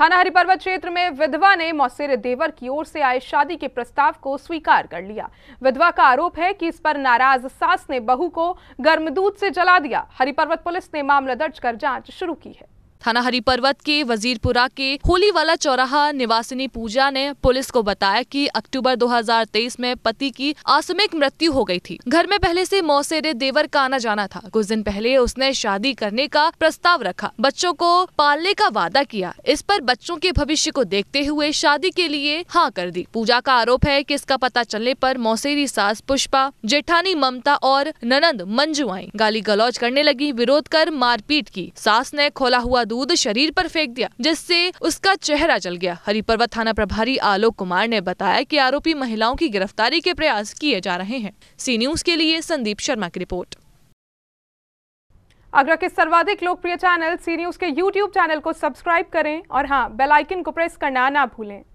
थाना हरिपर्वत क्षेत्र में विधवा ने मौसेर देवर की ओर से आए शादी के प्रस्ताव को स्वीकार कर लिया विधवा का आरोप है कि इस पर नाराज सास ने बहू को गर्म दूध से जला दिया हरिपर्वत पुलिस ने मामला दर्ज कर जांच शुरू की है थाना हरी पर्वत के वजीरपुरा के होलीवाला चौराहा निवासिनी पूजा ने पुलिस को बताया कि अक्टूबर 2023 में पति की आसमिक मृत्यु हो गई थी घर में पहले से मौसेरे देवर का आना जाना था कुछ दिन पहले उसने शादी करने का प्रस्ताव रखा बच्चों को पालने का वादा किया इस पर बच्चों के भविष्य को देखते हुए शादी के लिए हाँ कर दी पूजा का आरोप है की इसका पता चलने आरोप मौसेरी सास पुष्पा जेठानी ममता और ननंद मंजू आई गाली गलौज करने लगी विरोध कर मारपीट की सास ने खोला हुआ दूध शरीर पर फेंक दिया जिससे उसका चेहरा जल गया हरिपर्वत थाना प्रभारी आलोक कुमार ने बताया कि आरोपी महिलाओं की गिरफ्तारी के प्रयास किए जा रहे हैं सी न्यूज के लिए संदीप शर्मा की रिपोर्ट आगरा के सर्वाधिक लोकप्रिय चैनल सी न्यूज के यूट्यूब चैनल को सब्सक्राइब करें और हाँ बेलाइकिन को प्रेस करना ना भूलें